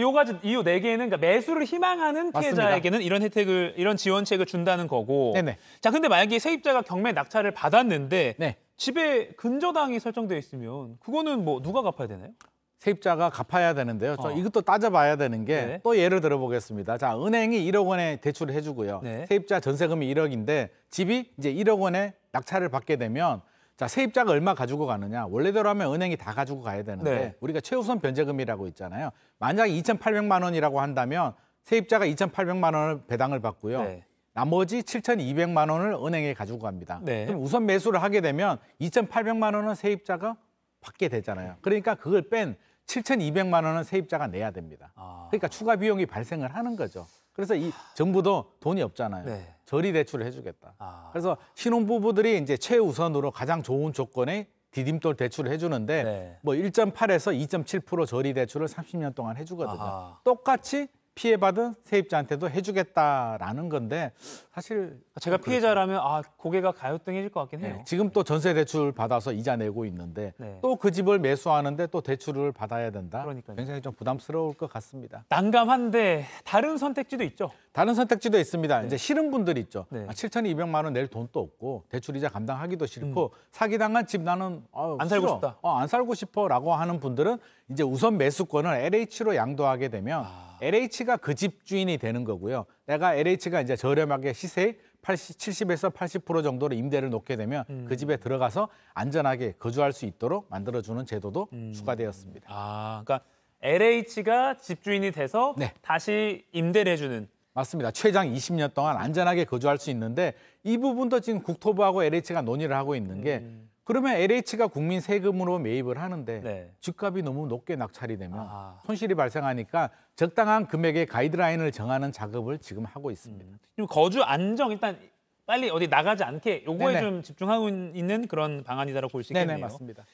요 가지 이유 네 개는 그러니까 매수를 희망하는 피해자에게는 이런 혜택을 이런 지원책을 준다는 거고. 네네. 자, 근데 만약에 세입자가 경매 낙찰을 받았는데 네. 집에 근저당이 설정되어 있으면 그거는 뭐 누가 갚아야 되나요? 세입자가 갚아야 되는데요. 어. 이것도 따져봐야 되는 게또 네. 예를 들어보겠습니다. 자, 은행이 1억 원에 대출을 해주고요. 네. 세입자 전세금이 1억인데 집이 이제 1억 원에 낙찰을 받게 되면 자 세입자가 얼마 가지고 가느냐 원래대로 하면 은행이 다 가지고 가야 되는데 네. 우리가 최우선 변제금이라고 있잖아요 만약에 2,800만 원이라고 한다면 세입자가 2,800만 원을 배당을 받고요 네. 나머지 7,200만 원을 은행에 가지고 갑니다 네. 그럼 우선 매수를 하게 되면 2,800만 원은 세입자가 받게 되잖아요 그러니까 그걸 뺀 7,200만 원은 세입자가 내야 됩니다 아. 그러니까 추가 비용이 발생을 하는 거죠 그래서 이 정부도 돈이 없잖아요 네. 저리 대출을 해주겠다. 아. 그래서 신혼부부들이 이제 최우선으로 가장 좋은 조건의 디딤돌 대출을 해주는데 네. 뭐 1.8에서 2.7% 저리 대출을 30년 동안 해주거든요. 아하. 똑같이 피해받은 세입자한테도 해주겠다라는 건데 사실 제가 어, 그렇죠. 피해자라면 아 고개가 가요등해질 것 같긴 네, 해요. 네, 지금 또 전세 대출 받아서 이자 내고 있는데 네. 또그 집을 매수하는데 또 대출을 받아야 된다. 그러니까 굉장히 좀 부담스러울 것 같습니다. 난감한데 다른 선택지도 있죠. 다른 선택지도 있습니다. 네. 이제 싫은 분들 있죠. 네. 아, 7,200만 원 낼 돈도 없고 대출 이자 감당하기도 싫고 음. 사기당한 집 나는 아, 안 살고 싫어. 싶다. 어, 안 살고 싶어라고 하는 분들은 이제 우선 매수권을 LH로 양도하게 되면 아... LH가 그 집 주인이 되는 거고요. 내가 LH가 이제 저렴하게 시세 80, 70에서 80% 정도로 임대를 놓게 되면 음. 그 집에 들어가서 안전하게 거주할 수 있도록 만들어주는 제도도 음. 추가되었습니다. 아, 그러니까 LH가 집주인이 돼서 네. 다시 임대를 해주는. 맞습니다. 최장 20년 동안 안전하게 거주할 수 있는데 이 부분도 지금 국토부하고 LH가 논의를 하고 있는 게 음. 그러면 LH가 국민 세금으로 매입을 하는데 네. 집값이 너무 높게 낙찰이 되면 아. 손실이 발생하니까 적당한 금액의 가이드라인을 정하는 작업을 지금 하고 있습니다. 음. 거주 안정 일단 빨리 어디 나가지 않게 요거에 네네. 좀 집중하고 있는 그런 방안이다라고 볼 수 있겠네요. 네 맞습니다.